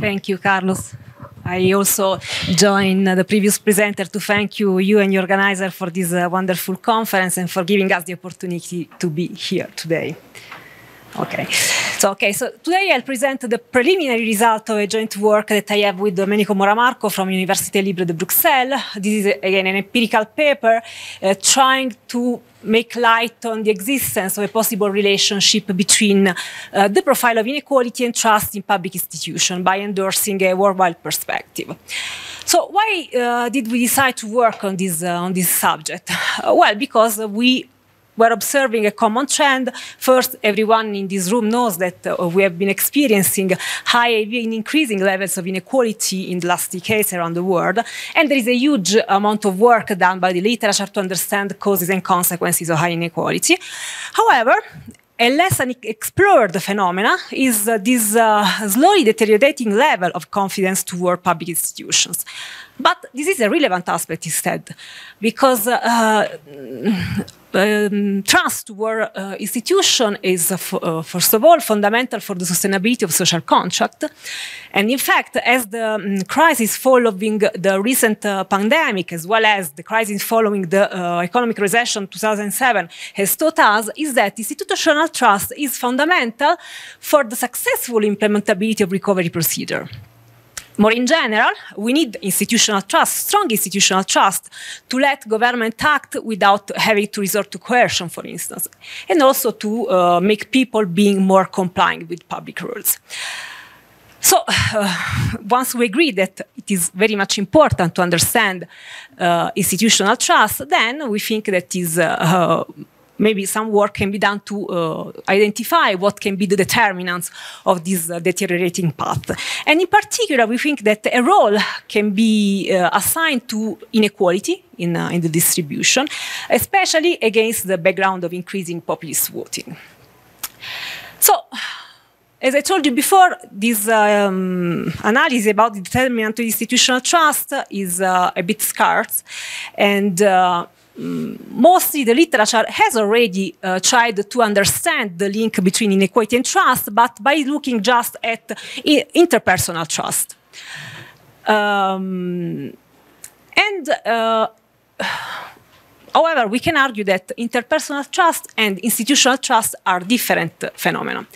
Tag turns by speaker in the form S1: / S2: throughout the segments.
S1: Thank you, Carlos. I also join the previous presenter to thank you, you and your organizer for this uh, wonderful conference and for giving us the opportunity to be here today. Okay. So, okay, so today I'll present the preliminary result of a joint work that I have with Domenico Moramarco from Université Libre de Bruxelles. This is, again, an empirical paper uh, trying to make light on the existence of a possible relationship between uh, the profile of inequality and trust in public institutions by endorsing a worldwide perspective. So why uh, did we decide to work on this, uh, on this subject? Uh, well, because we we're observing a common trend. First, everyone in this room knows that uh, we have been experiencing high and increasing levels of inequality in the last decades around the world. And there is a huge amount of work done by the literature to understand causes and consequences of high inequality. However, a less explored phenomena is uh, this uh, slowly deteriorating level of confidence toward public institutions. But this is a relevant aspect instead, because uh, um, trust where uh, institution is, uh, uh, first of all, fundamental for the sustainability of social contract. And in fact, as the um, crisis following the recent uh, pandemic, as well as the crisis following the uh, economic recession 2007 has taught us, is that institutional trust is fundamental for the successful implementability of recovery procedure. More in general, we need institutional trust, strong institutional trust, to let government act without having to resort to coercion, for instance, and also to uh, make people being more compliant with public rules. So, uh, once we agree that it is very much important to understand uh, institutional trust, then we think that is uh, maybe some work can be done to uh, identify what can be the determinants of this uh, deteriorating path. And in particular, we think that a role can be uh, assigned to inequality in, uh, in the distribution, especially against the background of increasing populist voting. So, as I told you before, this um, analysis about the determinant of institutional trust is uh, a bit scarce, and uh, mostly the literature has already uh, tried to understand the link between inequality and trust, but by looking just at interpersonal trust. Um, and uh, however, we can argue that interpersonal trust and institutional trust are different phenomena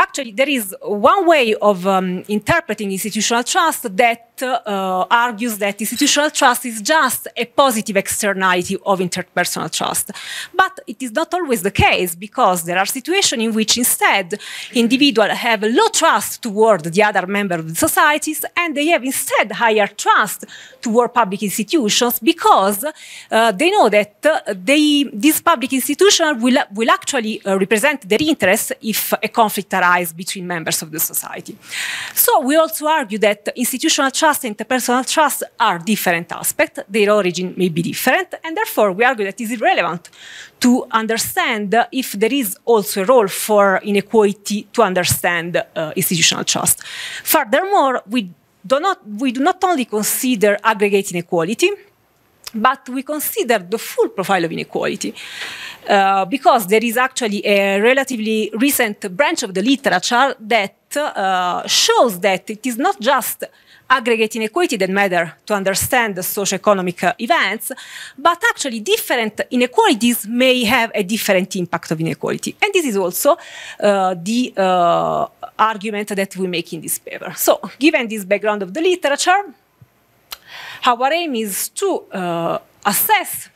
S1: actually there is one way of um, interpreting institutional trust that uh, argues that institutional trust is just a positive externality of interpersonal trust. But it is not always the case because there are situations in which instead individuals have low trust toward the other members of the societies and they have instead higher trust toward public institutions because uh, they know that uh, they, these public institutions will, will actually uh, represent their interests if a conflict arises between members of the society. So we also argue that institutional trust trust and interpersonal trust are different aspects. Their origin may be different, and therefore we argue that it is irrelevant to understand if there is also a role for inequality to understand uh, institutional trust. Furthermore, we do not we do not only consider aggregate inequality, but we consider the full profile of inequality. Uh, because there is actually a relatively recent branch of the literature that uh, shows that it is not just aggregate inequality that matter to understand the socioeconomic uh, events, but actually different inequalities may have a different impact of inequality. And this is also uh, the uh, argument that we make in this paper. So given this background of the literature, our aim is to uh, assess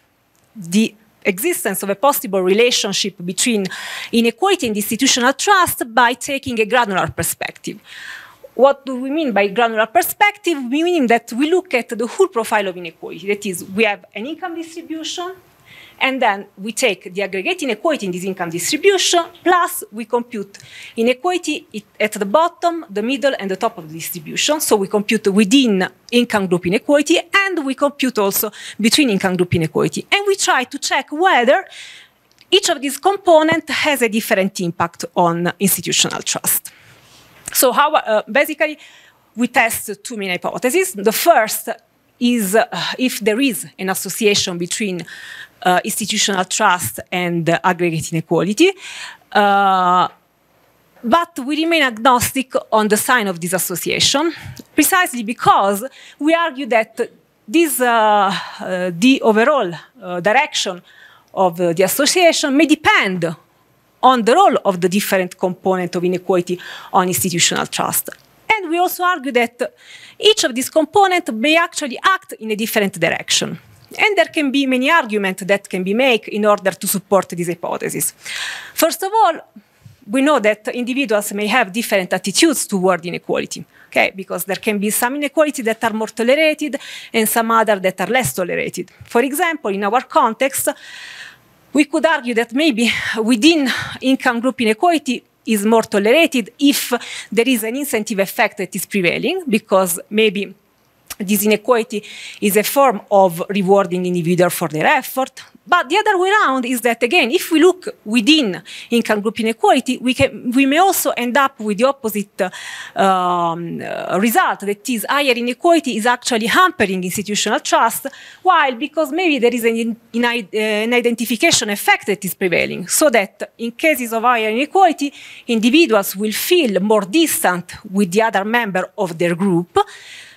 S1: the existence of a possible relationship between inequality and institutional trust by taking a granular perspective what do we mean by granular perspective? We mean that we look at the whole profile of inequality. That is, we have an income distribution, and then we take the aggregate inequality in this income distribution, plus we compute inequality at the bottom, the middle, and the top of the distribution. So we compute within income group inequality, and we compute also between income group inequality. And we try to check whether each of these components has a different impact on institutional trust. So how, uh, basically, we test two main hypotheses. The first is uh, if there is an association between uh, institutional trust and uh, aggregate inequality. Uh, but we remain agnostic on the sign of this association, precisely because we argue that this, uh, uh, the overall direction of the association may depend on the role of the different component of inequality on institutional trust. And we also argue that each of these components may actually act in a different direction. And there can be many arguments that can be made in order to support this hypothesis. First of all, we know that individuals may have different attitudes toward inequality, okay? Because there can be some inequality that are more tolerated and some other that are less tolerated. For example, in our context, we could argue that maybe within income group inequality, is more tolerated if there is an incentive effect that is prevailing because maybe this inequality is a form of rewarding individuals for their effort. But the other way around is that, again, if we look within income group inequality, we, can, we may also end up with the opposite uh, um, uh, result, that is, higher inequality is actually hampering institutional trust, while because maybe there is an, in, uh, an identification effect that is prevailing, so that in cases of higher inequality, individuals will feel more distant with the other member of their group,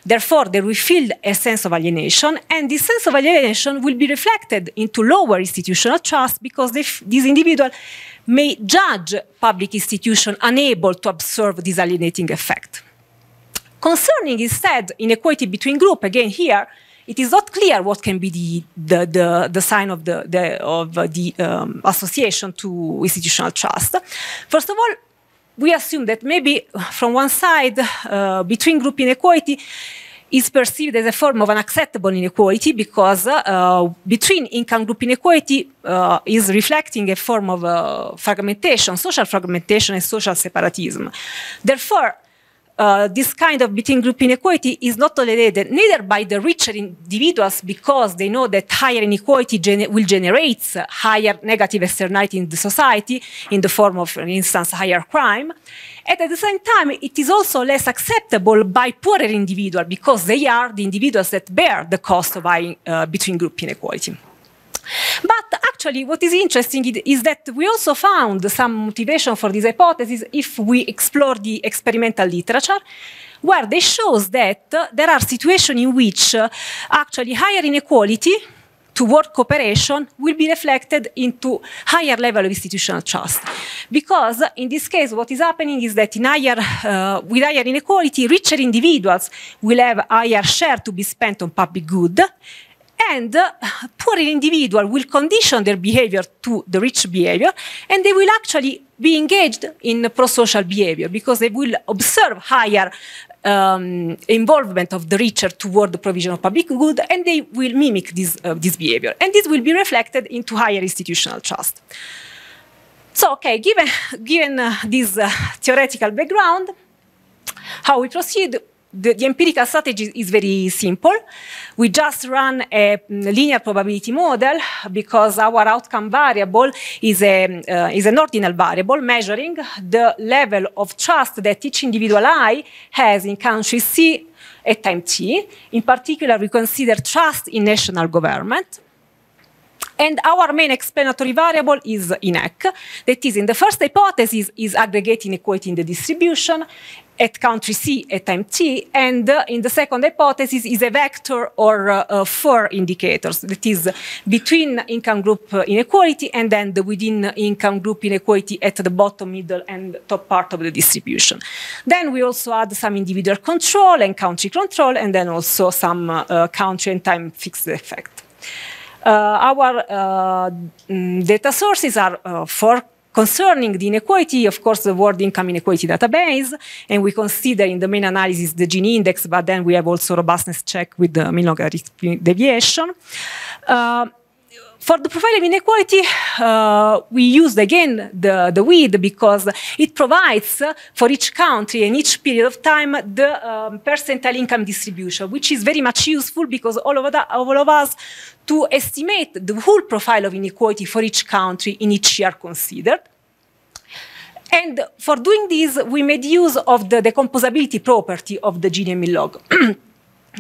S1: Therefore, they will feel a sense of alienation, and this sense of alienation will be reflected into lower institutional trust because this individual may judge public institutions unable to absorb this alienating effect. Concerning instead inequality between groups, again here, it is not clear what can be the, the, the, the sign of the, the of the um, association to institutional trust. First of all, we assume that maybe uh, from one side, uh, between group inequality is perceived as a form of unacceptable inequality because uh, between income group inequality uh, is reflecting a form of uh, fragmentation, social fragmentation and social separatism. Therefore, uh, this kind of between group inequality is not tolerated neither by the richer individuals because they know that higher inequality gen will generate higher negative externality in the society in the form of, for instance, higher crime. And at the same time, it is also less acceptable by poorer individuals because they are the individuals that bear the cost of high, uh, between group inequality. But actually, what is interesting is that we also found some motivation for this hypothesis if we explore the experimental literature where they shows that uh, there are situations in which uh, actually higher inequality toward cooperation will be reflected into higher level of institutional trust. Because in this case, what is happening is that in higher, uh, with higher inequality, richer individuals will have higher share to be spent on public good, and uh, poor individual will condition their behavior to the rich behavior and they will actually be engaged in pro-social behavior because they will observe higher um, involvement of the richer toward the provision of public good and they will mimic this, uh, this behavior and this will be reflected into higher institutional trust so okay given given uh, this uh, theoretical background how we proceed the, the, empirical strategy is very simple. We just run a mm, linear probability model because our outcome variable is, a, mm, uh, is an ordinal variable measuring the level of trust that each individual I has in country C at time t. In particular, we consider trust in national government. And our main explanatory variable is INEC. That is, in the first hypothesis, is aggregating equality in the distribution at country C at time t, and uh, in the second hypothesis is a vector or uh, uh, four indicators, that is between income group uh, inequality and then the within income group inequality at the bottom, middle, and top part of the distribution. Then we also add some individual control and country control, and then also some uh, uh, country and time fixed effect. Uh, our uh, mm, data sources are uh, for Concerning the inequality, of course, the World Income Inequality Database, and we consider in the main analysis the Gini index, but then we have also robustness check with the mean logarithmic deviation. Uh, for the profile of inequality, uh, we used again the, the because it provides for each country and each period of time the um, percentile income distribution, which is very much useful because all of, the, all of us to estimate the whole profile of inequality for each country in each year considered. And for doing this, we made use of the decomposability property of the GDM log.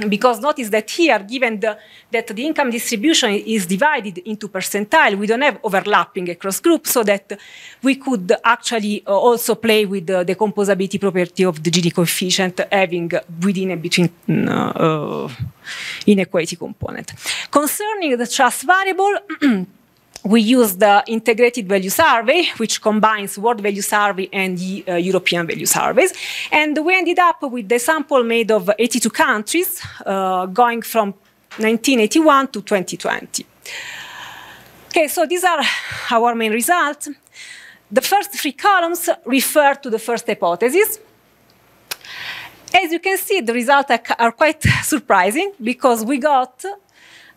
S1: because notice that here, given the, that the income distribution is divided into percentile, we don't have overlapping across groups, so that we could actually uh, also play with uh, the decomposability property of the Gini coefficient, having within and between mm, uh, inequality component. Concerning the trust variable, we use the integrated value survey, which combines world value survey and the, uh, European value surveys. And we ended up with the sample made of 82 countries, uh, going from 1981 to 2020. Okay, so these are our main results. The first three columns refer to the first hypothesis. As you can see, the results are quite surprising because we got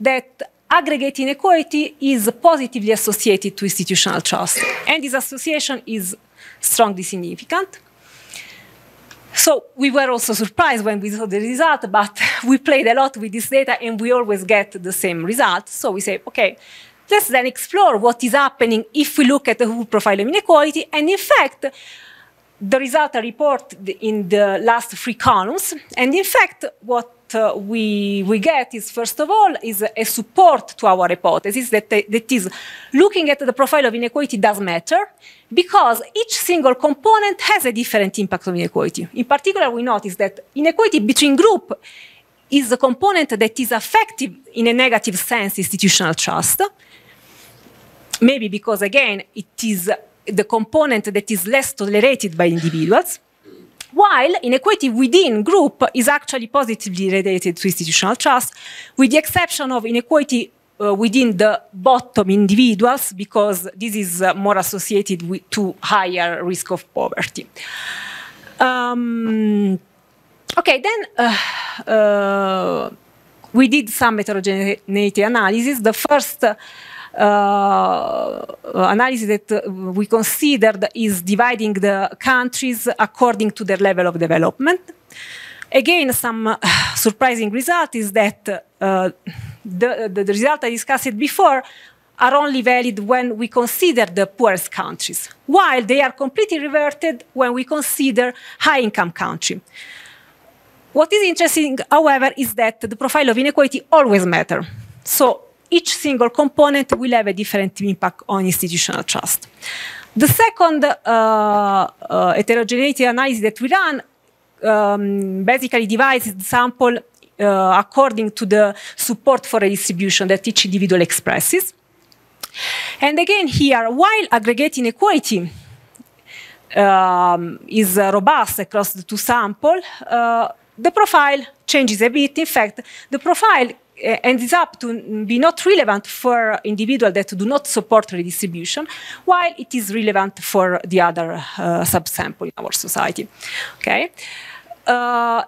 S1: that aggregate inequality is positively associated to institutional trust. And this association is strongly significant. So we were also surprised when we saw the result, but we played a lot with this data and we always get the same result. So we say, okay, let's then explore what is happening if we look at the whole profile of inequality. And in fact, the results are reported in the last three columns. And in fact, what uh, we, we get is, first of all, is a support to our hypothesis that, uh, that is looking at the profile of inequality does matter because each single component has a different impact on inequality. In particular, we notice that inequality between group is a component that is affected in a negative sense institutional trust. Maybe because, again, it is the component that is less tolerated by individuals while inequality within group is actually positively related to institutional trust, with the exception of inequality uh, within the bottom individuals, because this is uh, more associated with, to higher risk of poverty. Um, okay, then uh, uh we did some heterogeneity analysis. The first uh, uh, analysis that uh, we considered is dividing the countries according to their level of development. Again, some uh, surprising result is that the, the, the result I discussed before are only valid when we consider the poorest countries, while they are completely reverted when we consider high-income countries. What is interesting, however, is that the profile of inequality always matters. So each single component will have a different impact on institutional trust. The second uh, uh, heterogeneity analysis that we run um, basically divides the sample uh, according to the support for a distribution that each individual expresses. And again here, while aggregate inequality um, is uh, robust across the two sample, uh, the profile changes a bit. In fact, the profile ends up to be not relevant for individuals that do not support redistribution, while it is relevant for the other uh, subsample in our society. Okay. Uh,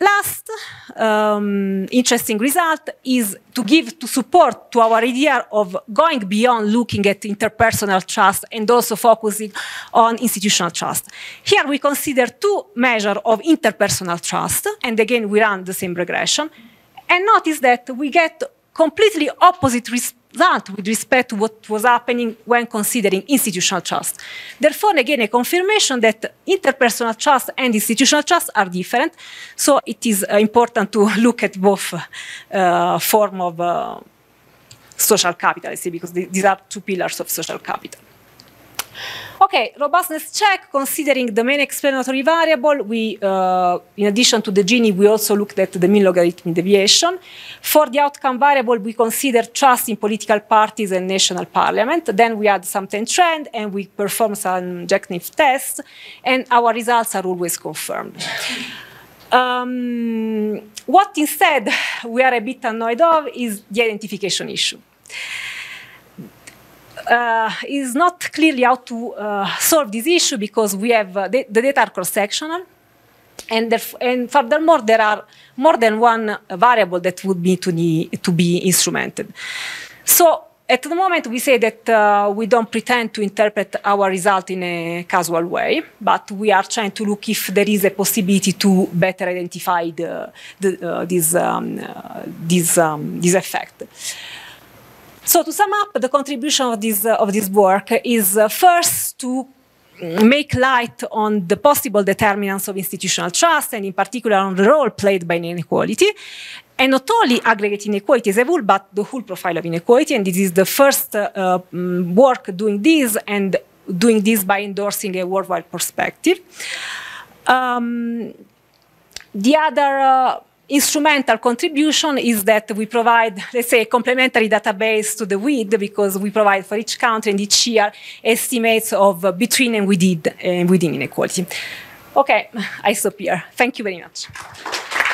S1: last um, interesting result is to give to support to our idea of going beyond looking at interpersonal trust and also focusing on institutional trust. Here we consider two measures of interpersonal trust, and again we run the same regression. And notice that we get completely opposite result with respect to what was happening when considering institutional trust. Therefore, again, a confirmation that interpersonal trust and institutional trust are different. So it is uh, important to look at both uh, form of uh, social capital, I say, because these are two pillars of social capital. Okay, robustness check, considering the main explanatory variable, we, uh, in addition to the Gini, we also looked at the mean logarithmic deviation. For the outcome variable, we consider trust in political parties and national parliament. Then we had some trend and we perform some objective tests, and our results are always confirmed. Um, what instead we are a bit annoyed of is the identification issue uh, is not clearly how to uh, solve this issue because we have uh, the, the, data are cross-sectional, and, and, furthermore there are more than one variable that would need to, need to be instrumented. So at the moment we say that uh, we don't pretend to interpret our result in a casual way, but we are trying to look if there is a possibility to better identify the, the, uh, this, um, uh, this, um, this effect. So to sum up, the contribution of this, uh, of this work is uh, first to make light on the possible determinants of institutional trust and in particular on the role played by inequality. And not only aggregate inequality as a whole, but the whole profile of inequality. And this is the first uh, mm, work doing this and doing this by endorsing a worldwide perspective. Um, the other uh, instrumental contribution is that we provide, let's say, a complementary database to the WID because we provide for each country and each year estimates of between and within, and within inequality. Okay, I stop here. Thank you very much.